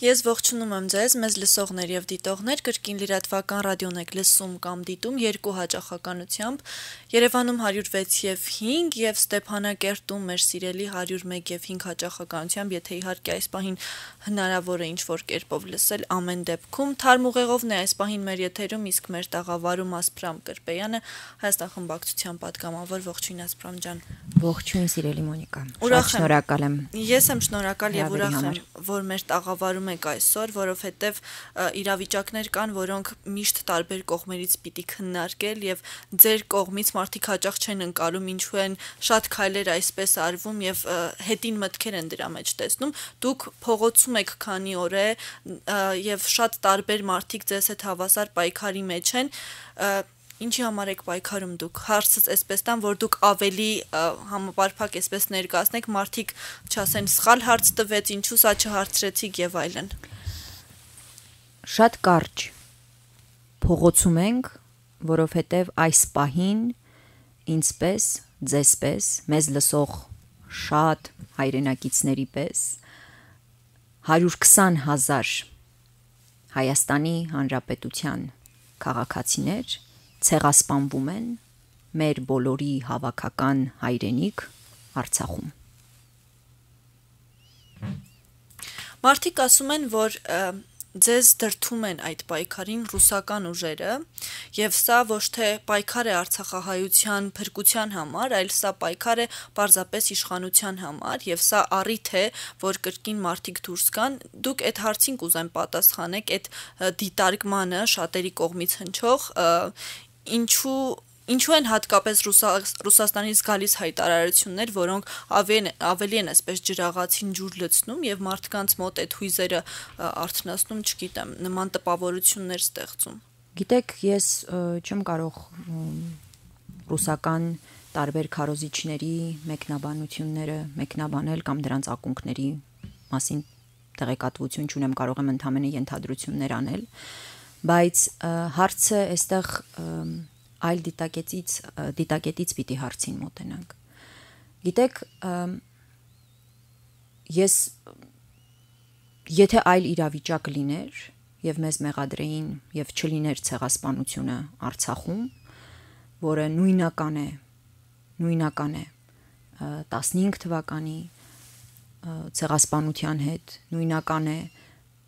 Ես ողջունում եմ ձեզ, մեզ լսողներ եւ դիտողներ, Կրկին լրատվական ռադիոն եք լսում կամ դիտում երկու հաճախականությամբ՝ Երևանում 106 եւ 5 եւ Ստեփանակերտում մեր սիրելի 101 եւ 5 հաճախականությամբ, եթե իհարկե այս պահին հնարավոր է ինչ-որ կերպով լսել ամեն դեպքում, թարմ ուղեղովն է այս պահին մեր եթերում, իսկ մեր տաղավարում Ասպրամ Կրպեյանը, Հայաստան խմբակցության պատգամավոր ողջույն Ասպրամ ջան։ Ողջույն սիրելի Մոնիկա։ Շատ շնորհակալ եմ։ Ես եմ շնորհակալ եւ ուրախ եմ, որ մեր տաղավարում անում ենք այսօր, որովհետև իրավիճակներ կան, որոնք միշտ տարբեր կողմերից պիտի քննարկել եւ ձեր կողմից մարդիկ հաճախ չեն ընկալում ինչու են շատ քայլեր այսպես արվում եւ հետին մտքեր են դրա մեջ տեսնում։ Դուք փողոցում եք քանի օր է եւ շատ տարբեր մարդիկ ձեզ հետ հավասար պայքարի մեջ են Ինչի համար եք պայքարում դուք։ Հարցս էսպես տան, որ դուք ավելի համապարփակ էսպես ներկայացնեք, մարդիկ չասեն սխալ հարց տվեց, ինչու սա չհարցրեցիք եւ այլն։ Շատ կարճ։ Փողոցում ենք, որովհետեւ այս պահին ինձպես, ձեսպես, մեզ լսող շատ հայրենակիցների պես 120 հազար Հայաստանի Հանրապետության քաղաքացիներ ցեղասպանվում են մեր բոլորի հավաքական հայրենիք Արցախում։ Մարդիկ ասում են, որ ձեզ դրթում են այդ պայքարին ռուսական ուժերը եւ սա ոչ թե պայքար է արցախահայության փրկության համար, այլ սա պայքար է պարզապես իշխանության համար եւ սա առիթ է, որ կրկին մարդիկ դուրս գան։ Դուք այդ հարցին կուզեմ պատասխանեք, այդ դիտարկմանը շատերի կողմից հնչող ինչու ինչու են հատկապես Ռուսա, Ռուսաստանից գալիս հայտարարություններ, որոնք ավեն, ավելի են այսպես ջրաղացին ջուր լցնում եւ մարդկանց մոտ այդ հույզերը արթնացնում, չգիտեմ, նման տպավորություններ ստեղծում։ Գիտեք, ես չեմ կարող ռուսական տարբեր քարոզիչների մեկնաբանությունները մեկնաբանել կամ դրանց ակունքների մասին տեղեկատվություն չունեմ, կարող եմ ընդամենը ենթադրություններ անել։ են բայց հարցը այստեղ այլ դիտակետից դիտակետից պիտի հարցին մոտենանք։ Գիտեք, ես եթե այլ իրավիճակ լիներ եւ մեզ մեղադրեին եւ չլիներ ցեղասպանությունը Արցախում, որը նույնական է, նույնական է 15 թվականի ցեղասպանության հետ, նույնական է 19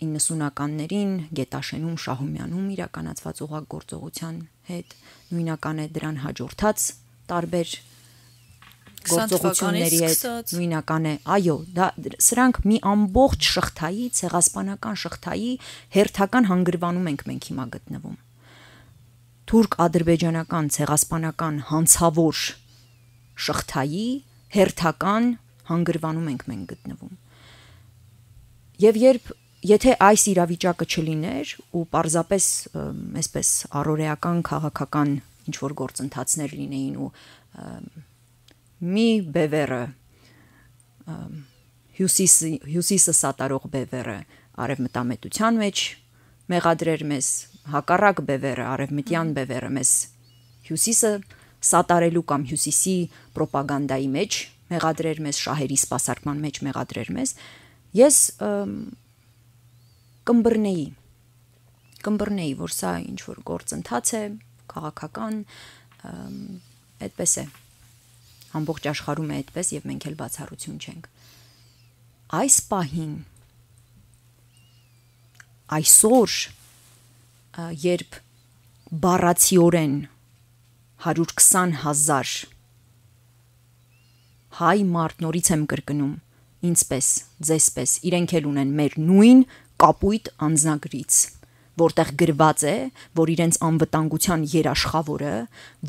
90-ականներին Գետաշենում Շահումյանում իրականացված ուղագործողության հետ նույնական է դրան հաջորդած տարբեր գործողությունների հետ նույնական է այո դա սրանք մի ամբողջ շղթայի ցեղասպանական շղթայի հերթական հանգրվանում ենք մենք հիմա գտնվում թուրք-ադրբեջանական ցեղասպանական հանցավոր շղթայի հերթական հանգրվանում ենք մենք գտնվում եւ երբ եթե այս իրավիճակը չլիներ ու պարզապես այսպես առորեական քաղաքական ինչ որ գործընթացներ լինեին ու մի բևերը հյուսիսը հյուսիսը սատարող բևերը արևմտամետության մեջ մեղադրեր մեզ հակառակ բևերը արևմտյան բևերը մեզ հյուսիսը սատարելու կամ հյուսիսի ռոպագանդայի մեջ մեղադրեր մեզ շահերի սպասարկման մեջ մեղադրեր մեզ ես և, կմբռնեի կմբռնեի, որ սա ինչ որ գործընթաց է, քաղաքական այդպես է։ Ամբողջ աշխարհում է այդպես եւ մենք էլ բացառություն չենք։ Այս պահին այսօր երբ բառացիորեն 120000 հայ մարդ նորից եմ կրկնում ինձպես, ձեսպես, իրենք էլ ունեն մեր նույն 120000 կապույտ անձնագրից որտեղ գրված է, որ իրենց անվտանգության երաշխավորը,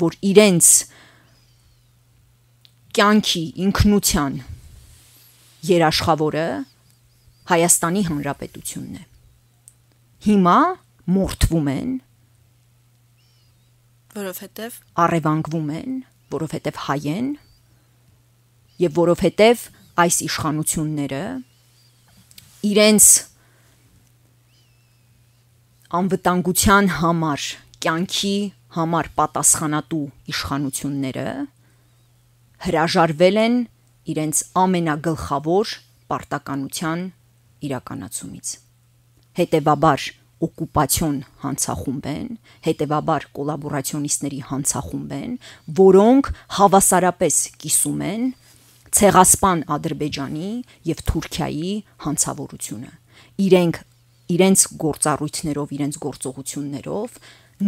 որ իրենց կյանքի ինքնության երաշխավորը Հայաստանի Հանրապետությունն է։ Հիմա մորթվում են, որովհետև առևանգվում են, որովհետև հայ են եւ որովհետև այս իշխանությունները իրենց անվտանգության համար, կյանքի համար պատասխանատու իշխանությունները հրաժարվել են իրենց ամենագլխավոր պարտականության իրականացումից։ Հետևաբար օկուպացիոն հանցախումբ են, հետևաբար կոլաբորացիոնիստների հանցախումբ են, որոնք հավասարապես կիսում են ցեղասպան Ադրբեջանի եւ Թուրքիայի հանցավորությունը։ Իրենք իրենց գործառույթներով, իրենց գործողություններով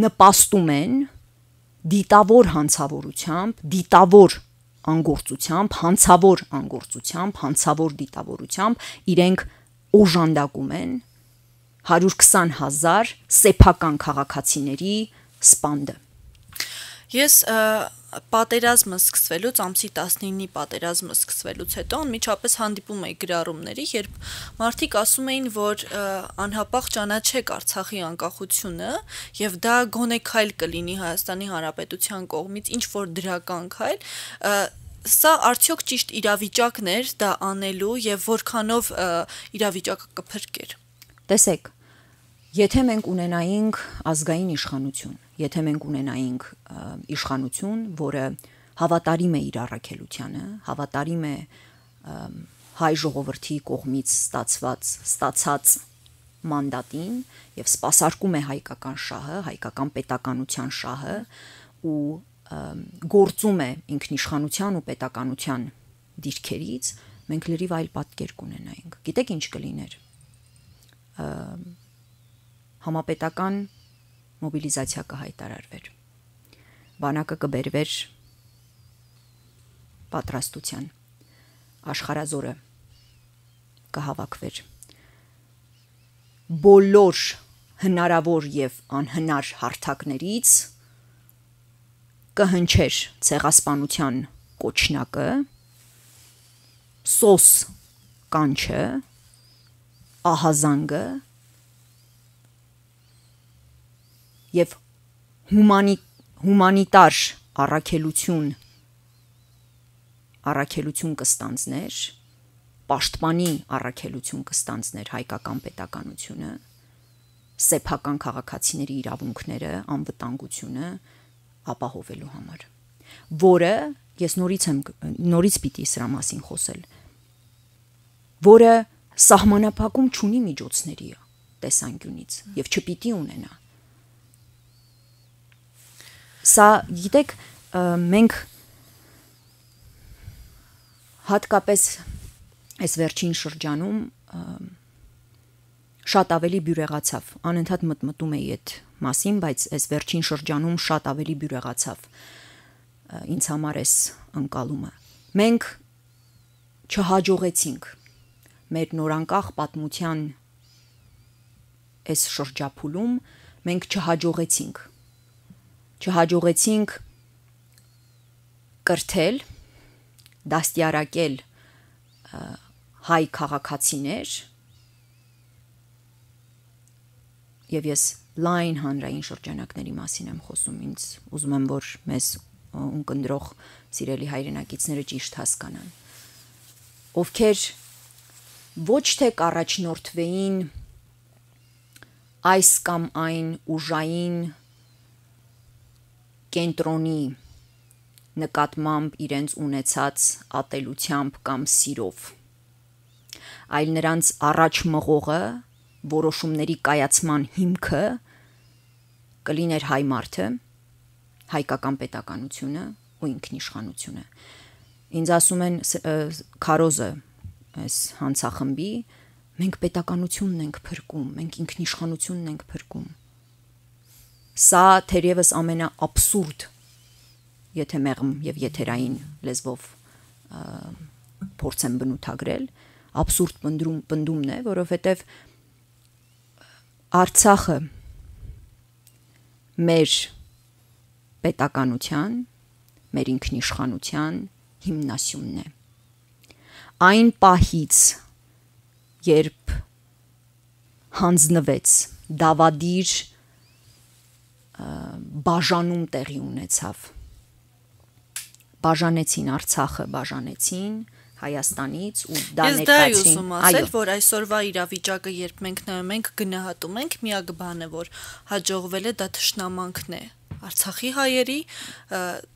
նպաստում են դիտավոր հանցավորությամբ, դիտավոր անգործությամբ, հանցավոր անգործությամբ, հանցավոր դիտավորությամբ իրենք օժանդակում են 120.000 սեփական քաղաքացիների սպանդը։ Ես պատերազմը սկսվելուց, ամսի 19-ի պատերազմը սկսվելուց հետո անմիջապես հանդիպում էի գրառումների, երբ մարդիկ ասում էին, որ անհապաղ ճանաչեք Արցախի անկախությունը եւ դա գոնե քայլ կլինի Հայաստանի Հանրապետության կողմից, ինչ որ դրական քայլ, սա արդյոք ճիշտ իրավիճակն էր դա անելու եւ որքանով իրավիճակը կփրկեր։ Տեսեք, եթե մենք ունենայինք ազգային իշխանություն, եթե մենք ունենայինք իշխանություն, որը հավատարիմ է իր առաքելությանը, հավատարիմ է հայ ժողովրդի կողմից ստացված ստացած մանդատին եւ սпасարկում է հայկական շահը, հայկական պետականության շահը ու գործում է ինքնիշխանության ու պետականության դիրքերից, մենք լրիվ այլ պատկեր կունենայինք։ Գիտեք ինչ կլիներ։ Համապետական մոբիլիզացիա կհայտարարվեր։ Բանակը կբերվեր պատրաստության։ Աշխարազորը կհավաքվեր։ Բոլոր հնարավոր եւ անհնար հարթակներից կհնչեր ցեղասպանության կոչնակը սոս կանչը ահազանգը եւ հումանի հումանիտար առաքելություն առաքելություն կստանձներ, պաշտպանի առաքելություն կստանձներ հայկական պետականությունը, սեփական քաղաքացիների իրավունքները, անվտանգությունը ապահովելու համար, որը ես նորից եմ նորից պիտի սրա մասին խոսել, որը սահմանափակում չունի միջոցների տեսանկյունից եւ չպիտի ունենա Սա, գիտեք, մենք հատկապես այս վերջին շրջանում շատ ավելի բյուրեղացավ։ Անընդհատ մտմտում էի այդ մասին, բայց այս վերջին շրջանում շատ ավելի բյուրեղացավ ինձ համար էս անկալումը։ Մենք չհաջողեցինք մեր նորանկախ պատմության այս շրջափուլում մենք չհաջողեցինք չհաջողեցինք կրթել, դաստիարակել հայ քաղաքացիներ եւ ես լայն հանրային շրջանակների մասին եմ խոսում ինձ ուզում եմ որ մեզ ունկնդրող սիրելի հայրենակիցները ճիշտ հասկանան ովքեր ոչ թե կառաջնորդվեին այս կամ այն ուժային կենտրոնի նկատմամբ իրենց ունեցած ատելությամբ կամ սիրով այլ նրանց առաջ մղողը որոշումների կայացման հիմքը կլիներ հայ մարդը հայկական պետականությունը ու ինքնիշխանությունը ինձ ասում են քարոզը այս հանցախմբի մենք պետականությունն ենք փրկում մենք ինքնիշխանությունն ենք փրկում Սա թերևս ամենաաբսուրդ եթե մեղմ եւ եթերային լեզվով փորձեմ բնութագրել, աբսուրդ պնդրում պնդումն է, որովհետեւ Արցախը մեր պետականության, մեր ինքնիշխանության հիմնասյունն է։ Այն պահից, երբ հանձնվեց դավադիր բաժանում տեղի ունեցավ։ Բաժանեցին Արցախը, բաժանեցին Հայաստանից ու դա ներկայացին։ Ես դա եմ ուզում ասել, որ այսօրվա իրավիճակը, երբ մենք նայում ենք, գնահատում ենք, միակ բանը, որ հաջողվել է դա ճշնամանքն է։ Արցախի հայերի,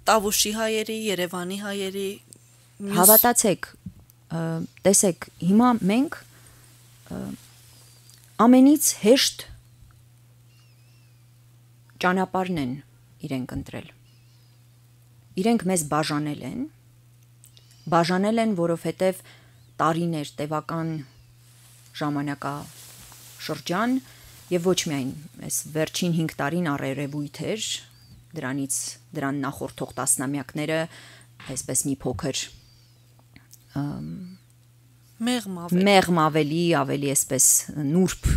Տավուշի հայերի, Երևանի հայերի Հավատացեք, տեսեք, հիմա մենք ամենից հեշտ ճանապարհն են իրենք ընտրել։ Իրենք մեզ բաժանել են։ Բաժանել են, որովհետև տարիներ տևական ժամանակա շրջան եւ ոչ միայն այս վերջին 5 տարին առերևույթ էր դրանից դրան նախորդող տասնամյակները այսպես մի փոքր մեղմ ավելի մեղմ ավելի ավելի այսպես նուրբ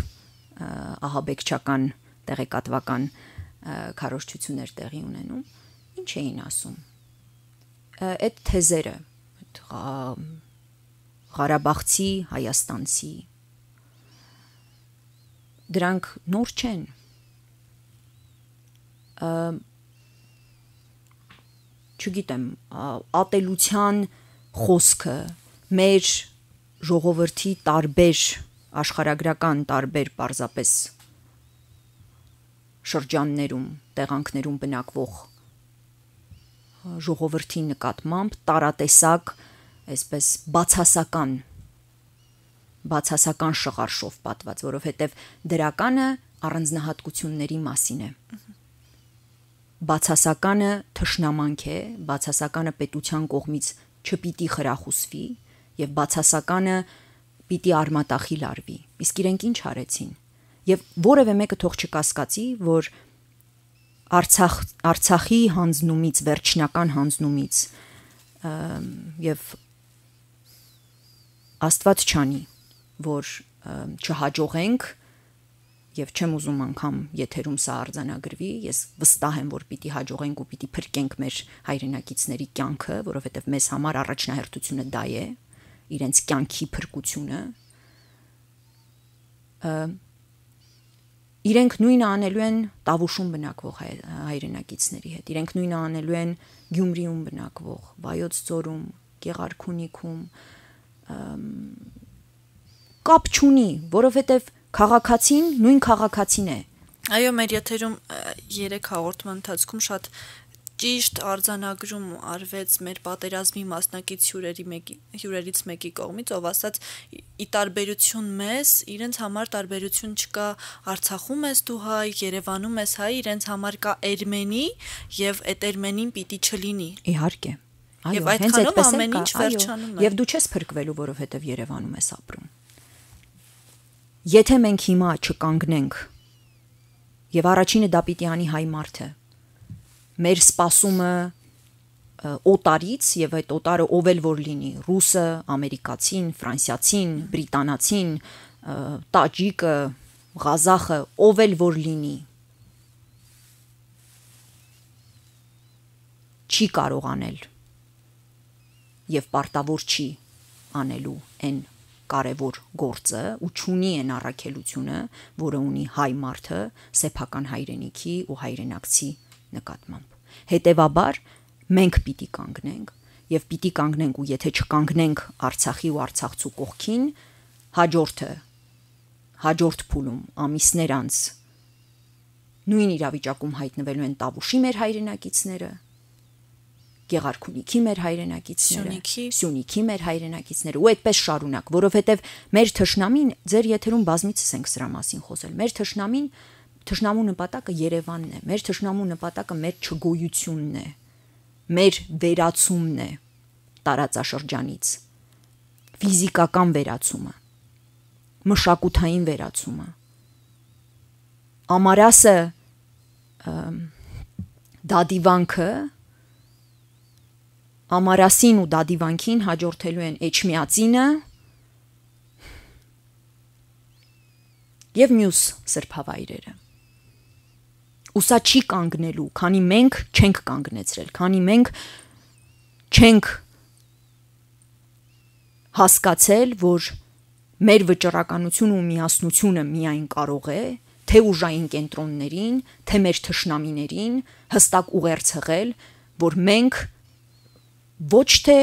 ահաբեկչական տեղեկատվական ա, քարոշչություններ տեղի ունենում, ինչ էին ասում։ Այդ թեզերը, այդ Ղարաբաղցի, Հայաստանցի դրանք նոր չեն։ Ա, չգիտեմ, ատելության խոսքը մեր ժողովրդի տարբեր աշխարհագրական տարբեր պարզապես շրջաններում, տեղանքներում բնակվող ժողովրդի նկատմամբ տարատեսակ, այսպես բացասական բացասական շղարշով պատված, որովհետև դրականը առանձնահատկությունների մասին է։ Բացասականը թշնամանք է, բացասականը պետության կողմից չպիտի խրախուսվի եւ բացասականը պիտի արմատախիլ արվի։ Իսկ իրենք ինչ արեցին եւ որևէ մեկը թող չկասկածի, որ Արցախ Արցախի հանձնումից վերջնական հանձնումից եւ Աստված չանի, որ չհաջողենք եւ չեմ ուզում անգամ եթերում սա արձանագրվի, ես վստահ եմ, որ պիտի հաջողենք ու պիտի փրկենք մեր հայրենակիցների կյանքը, որովհետեւ մեզ համար առաջնահերթությունը դա է, իրենց կյանքի փրկությունը իրենք նույնը անելու են Տավուշում բնակվող հայրենակիցների հետ։ Իրենք նույնը անելու են Գյումրիում բնակվող, Վայոց ծորում, Գեղարքունիքում կապ չունի, որովհետև քաղաքացին նույն քաղաքացին է։ Այո, մեր եթերում 3 հաղորդման ընթացքում շատ ճիշտ արձանագրում արվեց մեր պատերազմի մասնակից հյուրերի մեկի հյուրերից մեկի կողմից, ով ասաց՝ ի տարբերություն մեզ, իրենց համար տարբերություն չկա, Արցախում ես դու հայ, Երևանում ես հայ, իրենց համար կա Էրմենի եւ այդ Էրմենին պիտի չլինի։ Իհարկե։ Այո, հենց այդպես է ամեն ինչ վերջանում է։ Եվ դու չես փրկվելու, որովհետեւ Երևանում ես ապրում։ Եթե մենք հիմա չկանգնենք եւ առաջինը դա պիտի անի հայ մարդը, մեր սպասումը օտարից եւ այդ օտարը ով էլ որ լինի ռուսը, ամերիկացին, ֆրանսիացին, բրիտանացին, տաջիկը, ղազախը, ով էլ որ լինի չի կարող անել եւ պարտավոր չի անելու այն կարևոր գործը ու ճունի են առաքելությունը, որը ունի հայ մարդը սեփական հայրենիքի ու հայրենակցի նկատմամբ։ Հետևաբար մենք պիտի կանգնենք եւ պիտի կանգնենք ու եթե չկանգնենք Արցախի ու Արցախցու կողքին, հաջորդը հաջորդ փուլում ամիսներ անց նույն իրավիճակում հայտնվելու են Տավուշի մեր հայրենակիցները, Գեղարքունիքի մեր հայրենակիցները, Սյունիքի, Սյունիքի մեր հայրենակիցները ու այդպես շարունակ, որովհետև մեր թշնամին, ձեր եթերում բազմիցս ենք սրա մասին խոսել, մեր թշնամին Թշնամու նպատակը Երևանն է, մեր թշնամու նպատակը մեր չգոյությունն է, մեր վերացումն է տարածաշրջանից։ Ֆիզիկական վերացումը, մշակութային վերացումը։ Ամարասը դադիվանքը ամարասին ու դադիվանքին հաջորդելու են Էջմիածինը եւ մյուս սրբավայրերը ու սա չի կանգնելու, քանի մենք չենք կանգնեցրել, քանի մենք չենք հասկացել, որ մեր վճռականությունը ու միասնությունը միայն կարող է թե ուժային կենտրոններին, թե մեր թշնամիներին հստակ ուղերձ հղել, որ մենք ոչ թե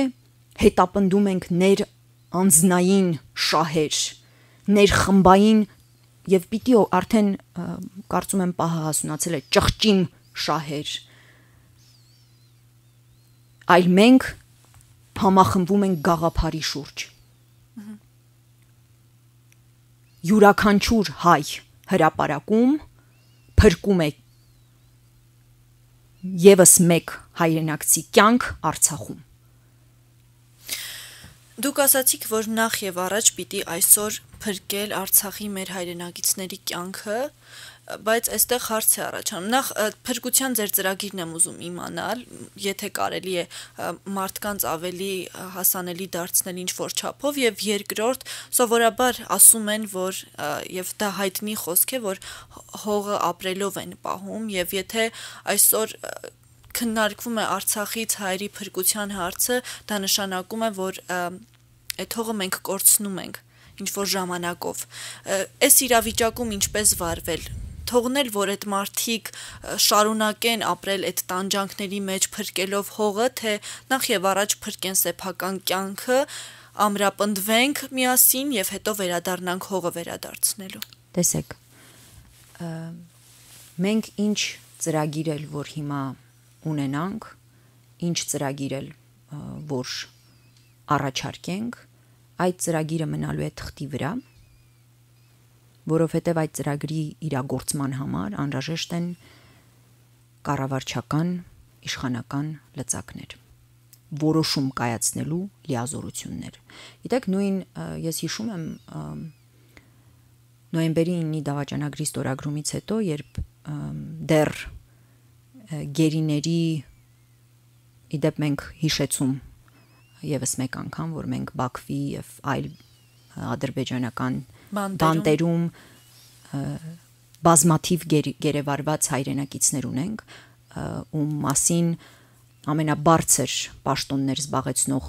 հետապնդում ենք ներ անznային շահեր, ներխմբային եւ պիտի արդեն կարծում եմ պահը հասունացել է ճղճիմ շահեր այլ մենք համախմբում ենք գաղափարի շուրջ յուրաքանչյուր հայ հրաապարակում փրկում է եւս մեկ հայրենակցի կյանք Արցախում Դուք ասացիք, որ նախ եւ առաջ պիտի այսօր փրկել Արցախի մեր հայրենակիցների կյանքը, բայց այստեղ հարց է առաջանում։ Նախ փրկության ձեր ծրագիրն եմ ուզում իմանալ, եթե կարելի է մարդկանց ավելի հասանելի դարձնել ինչ որ չափով եւ երկրորդ, սովորաբար ասում են, որ եւ դա հայտնի խոսք է, որ հողը ապրելով են պահում եւ եթե այսօր քննարկվում է Արցախից հայերի փրկության հարցը, դա նշանակում է, որ այդ հողը մենք կորցնում ենք ինչ որ ժամանակով։ Այս իրավիճակում ինչպես վարվել թողնել, որ այդ մարդիկ շարունակեն ապրել այդ տանջանքների մեջ փրկելով հողը, թե նախ եւ առաջ փրկեն սեփական կյանքը, ամրապնդվենք միասին եւ հետո վերադառնանք հողը վերադարձնելու։ Տեսեք, մենք ինչ ծրագիրել, որ հիմա ունենանք ինչ ծրագիր էլ որ առաջարկենք, այդ ծրագիրը մնալու է թղթի վրա, որովհետև այդ ծրագրի իրագործման համար անհրաժեշտ են կառավարչական, իշխանական լծակներ որոշում կայացնելու լիազորություններ։ Գիտեք, նույն ես հիշում եմ նոյեմբերի 9-ի դավաճանագրի ստորագրումից հետո, երբ դեռ գերիների իդեպ մենք հիշեցում եւս մեկ անգամ որ մենք Բաքվի եւ այլ ադրբեջանական բանտերում բազմաթիվ գերեվարված հայրենակիցներ ունենք ու մասին ամենաբարձր պաշտոններ զբաղեցնող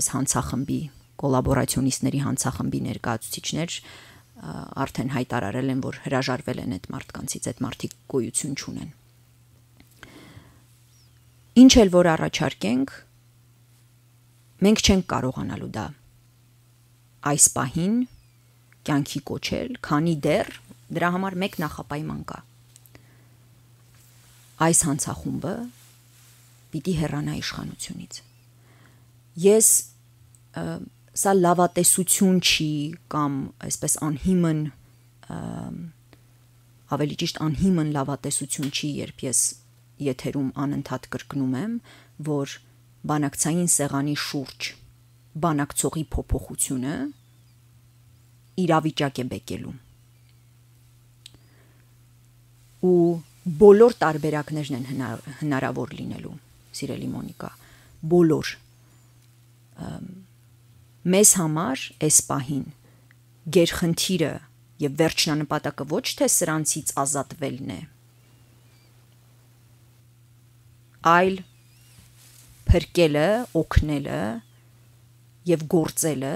այս հանցախմբի կոլաբորացիոնիստների հանցախմբի ներկայացուցիչներ արդեն հայտարարել են որ հրաժարվել են այդ մարդկանցից այդ մարդիկ գոյություն չունեն Ինչ էլ որ առաջարկենք, մենք չենք կարողանալու դա այս պահին կյանքի կոչել, քանի դեռ դրա համար մեկ նախապայման կա։ Այս հանցախումբը պիտի հեռանա իշխանությունից։ Ես սա լավատեսություն չի կամ այսպես անհիմն ավելի ճիշտ անհիմն լավատեսություն չի, երբ ես եթերում անընդհատ կրկնում եմ, որ բանակցային սեղանի շուրջ բանակցողի փոփոխությունը իրավիճակ է բեկելու։ Ու բոլոր տարբերակներն են հնար, հնարավոր լինելու, սիրելի Մոնիկա, բոլոր մեզ համար այս պահին գերխնդիրը եւ վերջնանպատակը ոչ թե սրանցից ազատվելն է, այլ փրկելը, օգնելը եւ գործելը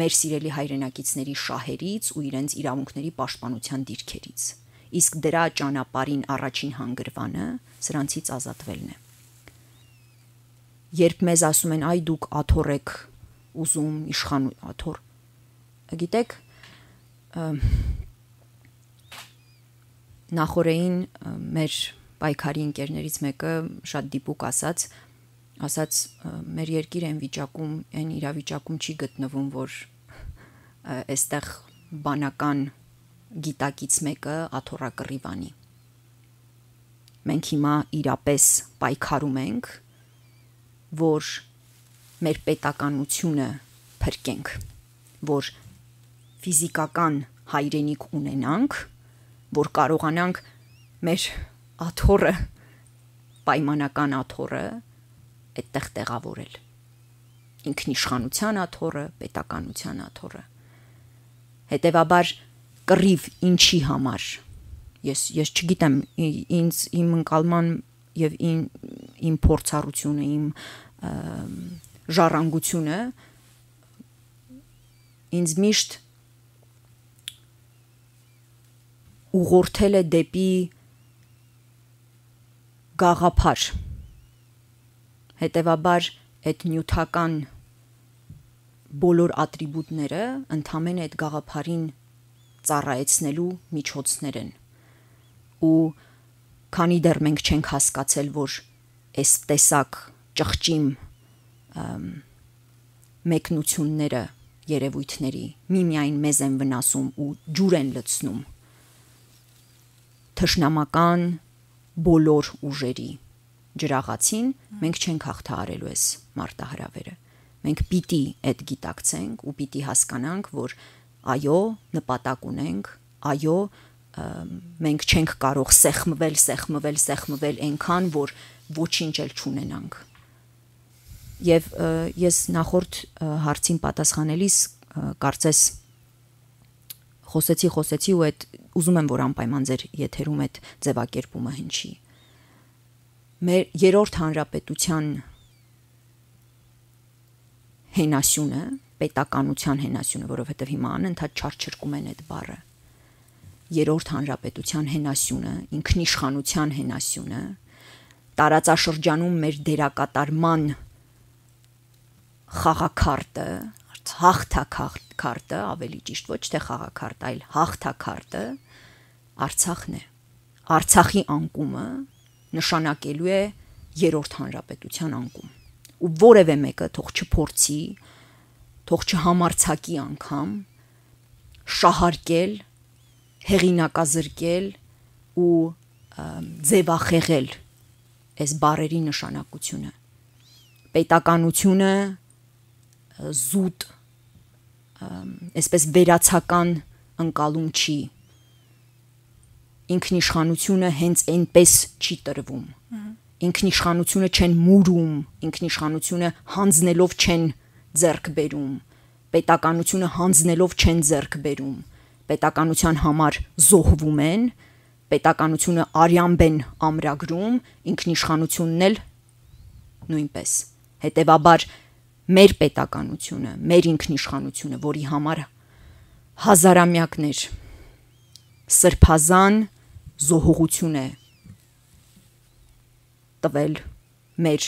մեր սիրելի հայրենակիցների շահերից ու իրենց իրավունքների պաշտպանության դիրքերից։ Իսկ դրա ճանապարհին առաջին հանգրվանը սրանցից ազատվելն է։ Երբ մեզ ասում են, այ դուք աթոռ եք ուզում իշխան աթոռ, գիտեք, նախորեին մեր պայքարի ընկերներից մեկը շատ դիպուկ ասաց, ասաց մեր երկիրը այն վիճակում, այն իրավիճակում չի գտնվում, որ այստեղ բանական գիտակից մեկը աթոռակռիվ անի։ Մենք հիմա իրապես պայքարում ենք, որ մեր պետականությունը փրկենք, որ ֆիզիկական հայրենիք ունենանք, որ կարողանանք մեր աթորը պայմանական աթորը այդտեղ տեղավորել ինքնիշխանության աթորը պետականության աթորը հետեւաբար կռիվ ինչի համար ես ես չգիտեմ ինձ իմ ընկալման եւ իմ իմ փորձառությունը իմ ժառանգությունը ինձ միշտ ուղղորդել է դեպի գաղափար։ Հետևաբար այդ նյութական բոլոր ատրիբուտները ընդամենը այդ գաղափարին ծառայեցնելու միջոցներ են։ Ու քանի դեռ մենք չենք հասկացել, որ այս տեսակ ճղճիմ մեկնությունները երևույթների միմիայն մեզ են վնասում ու ջուր են լցնում թշնամական բոլոր ուժերի ջրաղացին մենք չենք հաղթահարելու այս մարտահրավերը։ Մենք պիտի այդ գիտակցենք ու պիտի հասկանանք, որ այո, նպատակ ունենք, այո, մենք չենք կարող սեղմվել, սեղմվել, սեղմվել այնքան, որ ոչինչ էլ չունենանք։ Եվ ես նախորդ հարցին պատասխանելիս կարծես խոսեցի, խոսեցի ու այդ ուզում եմ որ անպայման ձեր եթերում այդ ձևակերպումը հնչի։ Մեր երրորդ հանրապետության հենասյունը, պետականության հենասյունը, որովհետև հիմա անընդհատ չարչրկում են այդ բառը։ Երրորդ հանրապետության հենասյունը, ինքնիշխանության հենասյունը, տարածաշրջանում մեր դերակատարման խաղակարտը, հաղթակարտ, հաղթակարտը, ավելի ճիշտ ոչ թե խաղակարտ, այլ հաղթակարտը Արցախն է։ Արցախի անկումը նշանակելու է երրորդ հանրապետության անկում։ Ու որևէ մեկը թող չփորձի, թող չհամարցակի անգամ շահարկել, հեղինակազրկել ու ձևախեղել այս բարերի նշանակությունը։ Պետականությունը զուտ այսպես վերացական ընկալում չի։ Ինքնիշխանությունը հենց այնպես չի տրվում։ Ինքնիշխանությունը չեն մուրում, ինքնիշխանությունը հանձնելով չեն ձեռք բերում, պետականությունը հանձնելով չեն ձեռք բերում։ Պետականության համար զոհվում են, պետականությունը արյամբ են ամրագրում, ինքնիշխանությունն էլ նույնպես։ Հետևաբար մեր պետականությունը, մեր ինքնիշխանությունը, որի համար հազարամյակներ սրբազան զոհողություն է տվել մեր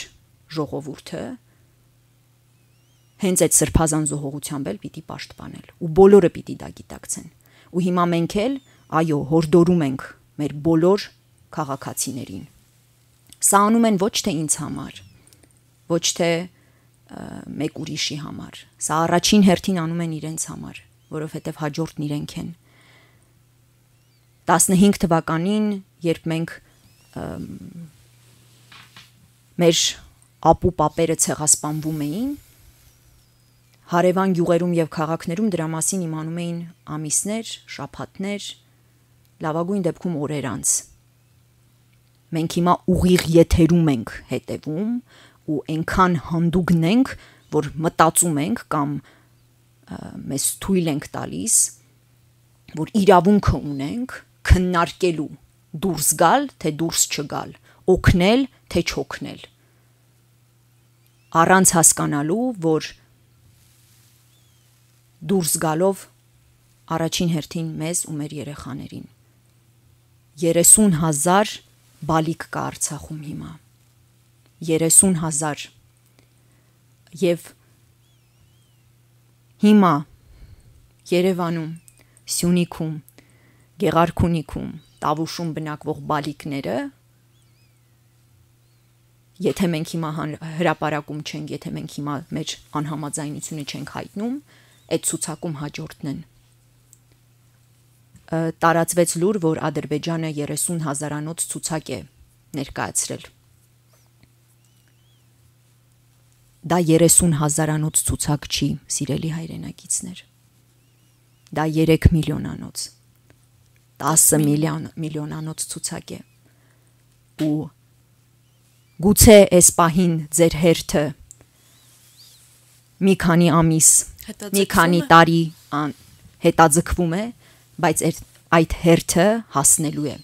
ժողովուրդը հենց այդ սրբազան զոհողությամբ էլ պիտի պաշտպանել ու բոլորը պիտի դա գիտակցեն ու հիմա մենք էլ այո հորդորում ենք մեր բոլոր քաղաքացիներին սա անում են ոչ թե ինձ համար ոչ թե դե մեկ ուրիշի համար։ Սա առաջին հերթին անում են իրենց համար, որովհետև հաջորդն իրենք են։ 15 թվականին, երբ մենք մեր ապու պապերը ցեղասպանվում էին, հարևան գյուղերում եւ քաղաքներում դրա մասին իմանում էին ամիսներ, շաբաթներ, լավագույն դեպքում օրեր անց։ Մենք հիմա ուղիղ եթերում ենք հետևում, ու այնքան հանդուգն ենք, որ մտածում ենք կամ մեզ թույլ ենք տալիս, որ իրավունքը ունենք քննարկելու, դուրս գալ, թե դուրս չգալ, օգնել, թե չօգնել։ Առանց հասկանալու, որ դուրս գալով առաջին հերթին մեզ ու մեր երեխաներին 30000 բալիկ կա Արցախում հիմա 30000 եւ հիմա Երևանում, Սյունիքում, Գեղարքունիքում, Տավուշում բնակվող բալիկները եթե մենք հիմա հրաապարակում չենք, եթե մենք հիմա մեջ անհամաձայնությունը չենք հայտնում, այդ ցուցակում հաջորդն են տարածվեց լուր, որ Ադրբեջանը 30 հազարանոց ցուցակ է ներկայացրել Դա 30 հազարանոց ցուցակ չի, սիրելի հայրենակիցներ։ Դա 3 միլիոնանոց 10 միլիոն միլիոնանոց ցուցակ է։ Ու գուցե այս պահին ձեր հերթը մի քանի ամիս, մի քանի տարի հետաձգվում է, բայց այդ հերթը հասնելու է։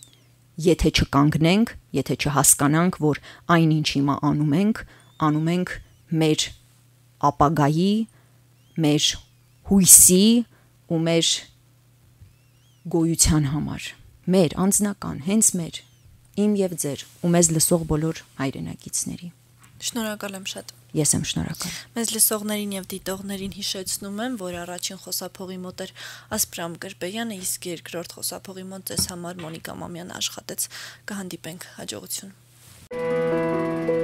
Եթե չկանգնենք, եթե չհասկանանք, որ այն ինչ հիմա անում ենք, անում ենք մեր ապագայի, մեր հույսի ու մեր գոյության համար, մեր անձնական, հենց մեր իմ եւ ձեր ու մեզ լսող բոլոր հայրենակիցների։ Շնորհակալ եմ շատ։ Ես եմ շնորհակալ։ Մեզ լսողներին եւ դիտողներին հիշեցնում եմ, որ առաջին խոսափողի մոտ էր Ասպրամ Գրբեյանը, իսկ երկրորդ խոսափողի մոտ ես համար Մոնիկա Մամյանը աշխատեց։ Կհանդիպենք հաջողություն։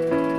Thank you